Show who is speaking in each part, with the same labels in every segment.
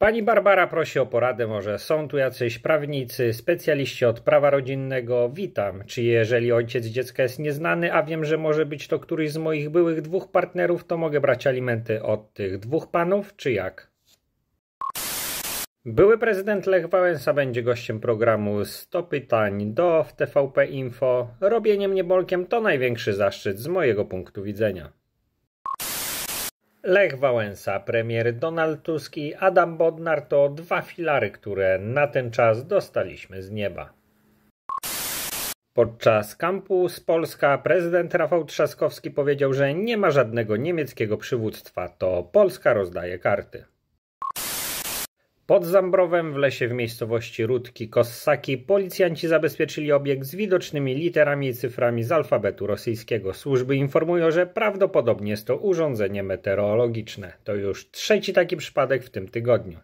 Speaker 1: Pani Barbara prosi o poradę, może są tu jacyś prawnicy, specjaliści od prawa rodzinnego. Witam. Czy jeżeli ojciec dziecka jest nieznany, a wiem, że może być to któryś z moich byłych dwóch partnerów, to mogę brać alimenty od tych dwóch panów, czy jak? Były prezydent Lech Wałęsa będzie gościem programu 100 pytań do w TVP Info. Robienie mnie bolkiem to największy zaszczyt z mojego punktu widzenia. Lech Wałęsa, premier Donald Tusk i Adam Bodnar to dwa filary, które na ten czas dostaliśmy z nieba. Podczas kampu z Polska prezydent Rafał Trzaskowski powiedział, że nie ma żadnego niemieckiego przywództwa, to Polska rozdaje karty. Pod Zambrowem w lesie w miejscowości Rudki Kossaki policjanci zabezpieczyli obiekt z widocznymi literami i cyframi z alfabetu rosyjskiego. Służby informują, że prawdopodobnie jest to urządzenie meteorologiczne. To już trzeci taki przypadek w tym tygodniu.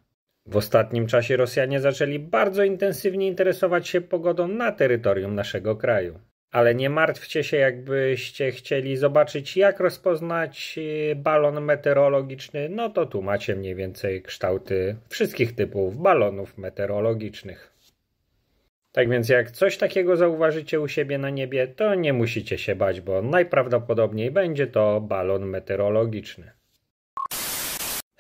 Speaker 1: W ostatnim czasie Rosjanie zaczęli bardzo intensywnie interesować się pogodą na terytorium naszego kraju ale nie martwcie się, jakbyście chcieli zobaczyć, jak rozpoznać y, balon meteorologiczny, no to tu macie mniej więcej kształty wszystkich typów balonów meteorologicznych. Tak więc jak coś takiego zauważycie u siebie na niebie, to nie musicie się bać, bo najprawdopodobniej będzie to balon meteorologiczny.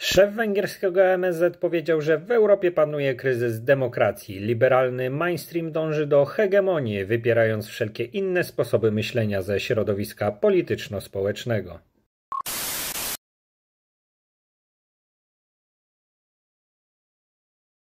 Speaker 1: Szef węgierskiego e MSZ powiedział, że w Europie panuje kryzys demokracji. Liberalny mainstream dąży do hegemonii, wypierając wszelkie inne sposoby myślenia ze środowiska polityczno-społecznego.